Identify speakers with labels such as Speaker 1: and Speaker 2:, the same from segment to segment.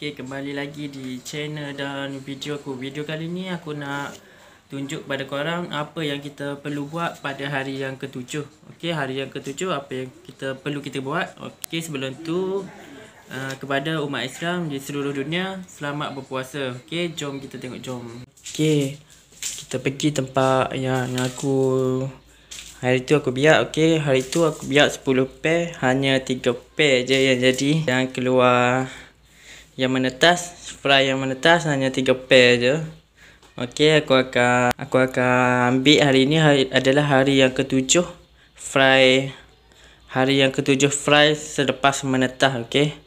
Speaker 1: Okay, kembali lagi di channel dan video aku Video kali ni aku nak tunjuk pada korang Apa yang kita perlu buat pada hari yang ketujuh Okay, hari yang ketujuh apa yang kita perlu kita buat Okay, sebelum tu uh, Kepada umat Islam di seluruh dunia Selamat berpuasa Okay, jom kita tengok, jom Okay, kita pergi tempat yang aku Hari tu aku biar, okay Hari tu aku biar 10 pair Hanya 3 pair je yang jadi Yang keluar yang menetas fry yang menetas hanya 3 pair je okey aku akan aku akan ambil hari ni hari, adalah hari yang ketujuh fry hari yang ketujuh fry selepas menetas okey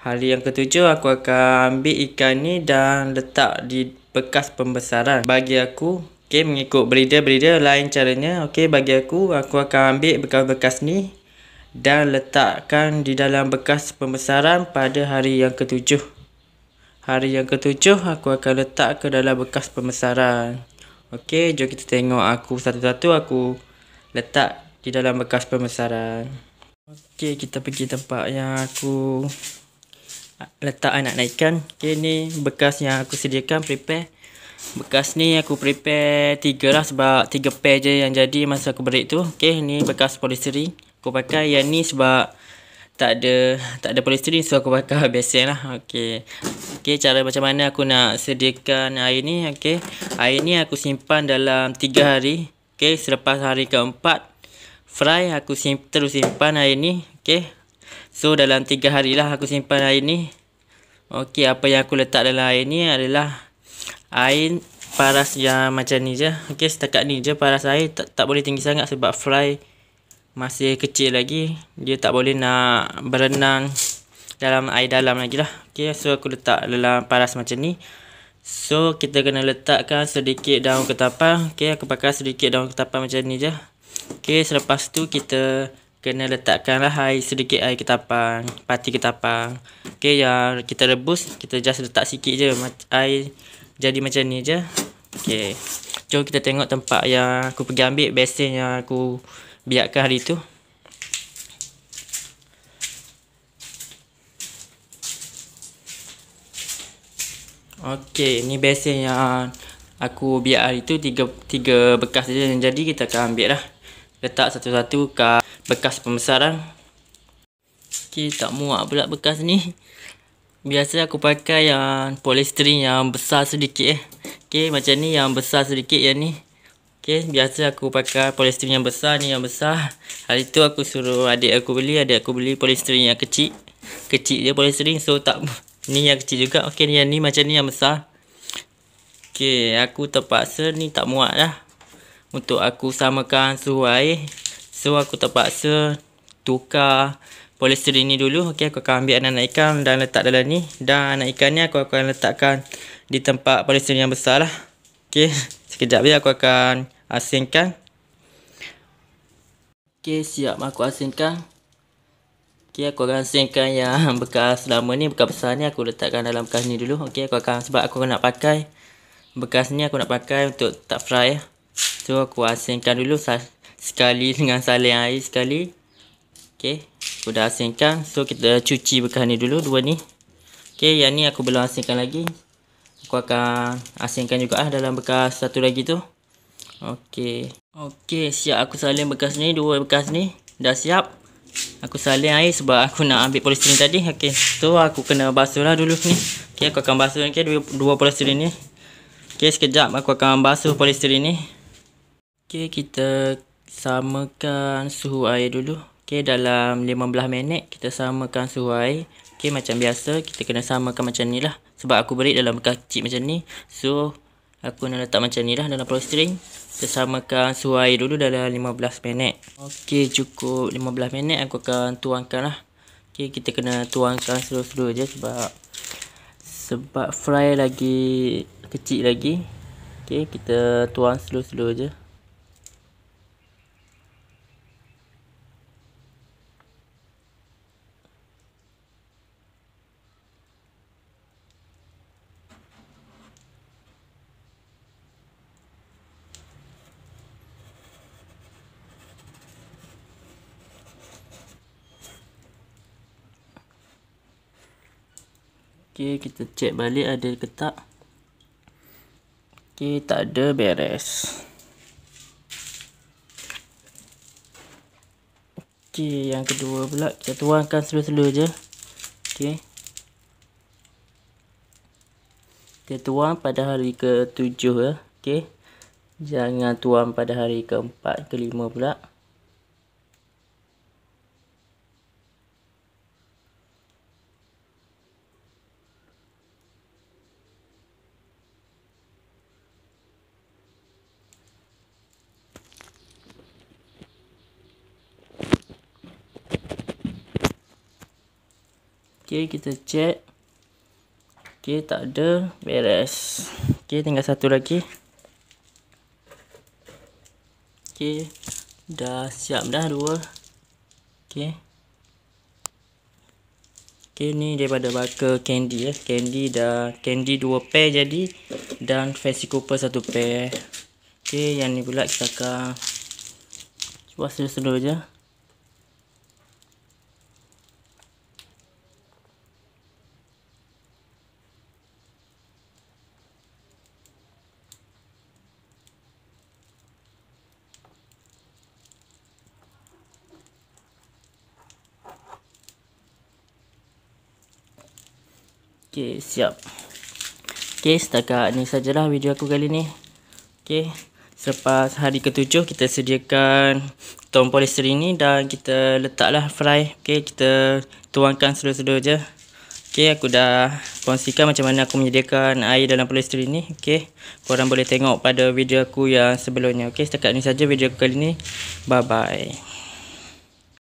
Speaker 1: hari yang ketujuh aku akan ambil ikan ni dan letak di bekas pembesaran bagi aku okey mengikut breeder-breeder lain caranya okey bagi aku aku akan ambil bekas-bekas ni dan letakkan di dalam bekas pembesaran pada hari yang ketujuh. Hari yang ketujuh aku akan letak ke dalam bekas pembesaran. Okey, jom kita tengok aku satu-satu aku letak di dalam bekas pembesaran. Okey, kita pergi tempat yang aku letak anak naikkan. Okey, ni bekas yang aku sediakan prepare. Bekas ni aku prepare tiga lah sebab tiga pair je yang jadi masa aku break tu. Okey, ni bekas polisterin aku pakai yang ni sebab tak ada tak ada polystyrene so aku pakai basin lah okey okey cara macam mana aku nak sediakan air ni okey air ni aku simpan dalam 3 hari okey selepas hari keempat fry aku sim terus simpan air ni okey so dalam 3 lah aku simpan air ni okey apa yang aku letak dalam air ni adalah air paras yang macam ni je okey setakat ni je paras air tak tak boleh tinggi sangat sebab fry masih kecil lagi dia tak boleh nak berenang dalam air dalam lagi lah okay, so aku letak dalam paras macam ni so kita kena letakkan sedikit daun ketapang ok aku pakai sedikit daun ketapang macam ni je ok selepas tu kita kena letakkan lah air sedikit air ketapang pati ketapang ok yang kita rebus kita just letak sikit je air jadi macam ni je ok jom kita tengok tempat yang aku pergi ambil besin yang aku biarkan hari tu Okey, ni besen yang aku biar hari tu tiga tiga bekas saja yang jadi kita akan ambil lah. Letak satu-satu ke bekas pembesaran. Okey, tak muak pula bekas ni. Biasa aku pakai yang polystyrene yang besar sedikit eh. Okey, macam ni yang besar sedikit yang ni. Okay, biasa aku pakai polystyrene yang besar ni yang besar. Hari tu aku suruh adik aku beli, adik aku beli polystyrene yang kecil. Kecil dia polystyrene so tak ni yang kecil juga. Okay, ni yang ni macam ni yang besar. Okay, aku terpaksa ni tak muat lah. Untuk aku samakan suhu air. So, aku terpaksa tukar polystyrene ni dulu. Okay, aku akan ambil anak-anak ikan dan letak dalam ni. Dan anak ikan ni aku akan letakkan di tempat polystyrene yang besar lah. Okay, sekejap je aku akan asingkan. Okey, siap aku asingkan. Okey, aku akan asingkan yang bekas lama ni, bekas besar ni aku letakkan dalam bekas ni dulu. Okey, aku akan sebab aku nak pakai bekas ni aku nak pakai untuk tak fry. So aku asingkan dulu sekali dengan salin air sekali. Okey, aku dah asingkan. So kita cuci bekas ni dulu dua ni. Okey, yang ni aku belum asingkan lagi. Aku akan asingkan juga ah dalam bekas satu lagi tu. Okey. Okey, siap aku salin bekas ni, dua bekas ni. Dah siap. Aku salin air sebab aku nak ambil polistirin tadi. Okey. Tu so, aku kena basuh lah dulu ni. Okey, aku akan basuh ni okay, dua, dua polistirin ni. Okey, sekejap aku akan basuh polistirin ni. Okey, kita samakan suhu air dulu. Okey, dalam 15 minit kita samakan suhu air. Okey, macam biasa kita kena samakan macam ni lah. Sebab aku beri dalam bekas kecil macam ni. So, aku nak letak macam ni lah dalam polystyrene Sesamakan suhu suai dulu dalam 15 minit ok cukup 15 minit aku akan tuangkan lah ok kita kena tuangkan seluruh-seluruh je sebab sebab fry lagi kecil lagi ok kita tuang seluruh-seluruh je Okey, kita cek balik ada ke tak. Okey, tak ada beres. Okey, yang kedua pula kita tuangkan selalu-selalu je. Okey. Kita tuang pada hari ke-7 ya. Eh. Okey. Jangan tuang pada hari ke-4 ke-5 pula. Okay, kita check. Okay, tak ada. Beres. Okay, tinggal satu lagi. Okay, dah siap dah dua. Okay. Okay, ni daripada bakal candy eh. Candy dah, candy dua pair jadi. Dan fancy cooper satu pair. Okay, yang ni pula kita akan buat sedul-sedul je. Okey, siap. Okey, setakat ni sajalah video aku kali ni. Okey. Selepas hari ketujuh kita sediakan tong polisteri ni dan kita letaklah fry. Okey, kita tuangkan sedo-sedo je. Okey, aku dah kongsikan macam mana aku menyediakan air dalam polisteri ni. Okey. Korang boleh tengok pada video aku yang sebelumnya. Okey, setakat ni saja video aku kali ni. Bye bye.